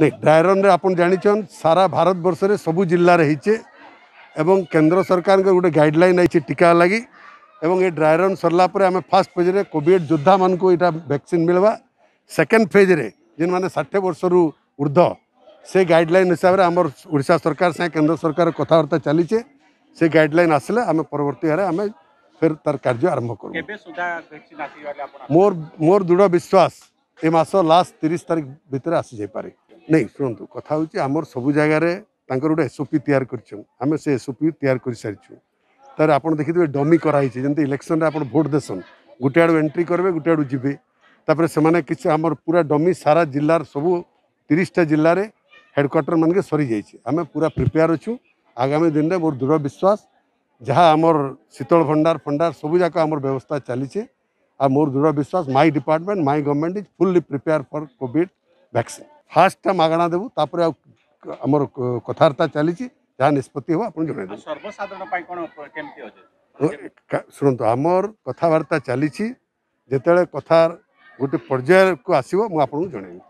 ନାଇଁ ଡ୍ରାଇରନ୍ରେ ଆପଣ ଜାଣିଛନ୍ ସାରା ଭାରତ ବର୍ଷରେ ସବୁ ଜିଲ୍ଲାରେ ହେଇଛେ ଏବଂ କେନ୍ଦ୍ର ସରକାରଙ୍କର ଗୋଟେ ଗାଇଡ଼ଲାଇନ୍ ଆଇଛି ଟୀକା ଲାଗି ଏବଂ ଏ ଡ୍ରାଇରନ୍ ସରିଲା ପରେ ଆମେ ଫାର୍ଷ୍ଟ ଫେଜ୍ରେ କୋଭିଡ଼ ଯୋଦ୍ଧାମାନଙ୍କୁ ଏଇଟା ଭ୍ୟାକ୍ସିନ୍ ମିଳିବା ସେକେଣ୍ଡ ଫେଜ୍ରେ ଯେନ୍ମାନେ ଷାଠିଏ ବର୍ଷରୁ ଉର୍ଦ୍ଧ୍ୱ ସେ ଗାଇଡ଼ଲାଇନ୍ ହିସାବରେ ଆମର ଓଡ଼ିଶା ସରକାର ସାଙ୍ଗେ କେନ୍ଦ୍ର ସରକାର କଥାବାର୍ତ୍ତା ଚାଲିଛେ ସେ ଗାଇଡ଼ଲାଇନ୍ ଆସିଲେ ଆମେ ପରବର୍ତ୍ତୀ ହାରେ ଆମେ ଫେର୍ ତାର କାର୍ଯ୍ୟ ଆରମ୍ଭ କରୁ ମୋର ମୋର ଦୃଢ଼ ବିଶ୍ୱାସ ଏ ମାସ ଲାଷ୍ଟ ତିରିଶ ତାରିଖ ଭିତରେ ଆସିଯାଇପାରେ ନାଇଁ ଶୁଣନ୍ତୁ କଥା ହେଉଛି ଆମର ସବୁ ଜାଗାରେ ତାଙ୍କର ଗୋଟେ ଏସ୍ଓପି ତିଆରି କରିଛୁ ଆମେ ସେ ଏସ୍ଓପି ତିଆରି କରିସାରିଛୁ ତାର ଆପଣ ଦେଖିଥିବେ ଡମି କରାହେଇଛି ଯେମିତି ଇଲେକ୍ସନରେ ଆପଣ ଭୋଟ ଦେସନ୍ ଗୋଟେ ଆଡ଼ୁ ଏଣ୍ଟ୍ରି କରିବେ ଗୋଟେ ଆଡ଼ୁ ଯିବେ ତାପରେ ସେମାନେ କିଛି ଆମର ପୁରା ଡମି ସାରା ଜିଲ୍ଲାର ସବୁ ତିରିଶଟା ଜିଲ୍ଲାରେ ହେଡ଼କ୍ୱାର୍ଟର ମାନକେ ସରିଯାଇଛି ଆମେ ପୁରା ପ୍ରିପେୟାର ଅଛୁ ଆଗାମୀ ଦିନରେ ମୋର ଦୃଢ଼ ବିଶ୍ୱାସ ଯାହା ଆମର ଶୀତଳ ଭଣ୍ଡାର ଫଣ୍ଡାର ସବୁଯାକ ଆମର ବ୍ୟବସ୍ଥା ଚାଲିଛି ଆଉ ମୋର ଦୃଢ଼ ବିଶ୍ୱାସ my department my government is fully prepare for covid vaccine ଫାର୍ଷ୍ଟଟା ମାଗଣା ଦେବୁ ତାପରେ ଆଉ ଆମର କଥାବାର୍ତ୍ତା ଚାଲିଛି ଯାହା ନିଷ୍ପତ୍ତି ହେବ ଆପଣ ଜଣାଇ ଦେବେ ଶୁଣନ୍ତୁ ଆମର କଥାବାର୍ତ୍ତା ଚାଲିଛି ଯେତେବେଳେ କଥା ଗୋଟେ ପର୍ଯ୍ୟାୟକୁ ଆସିବ ମୁଁ ଆପଣଙ୍କୁ ଜଣାଇବି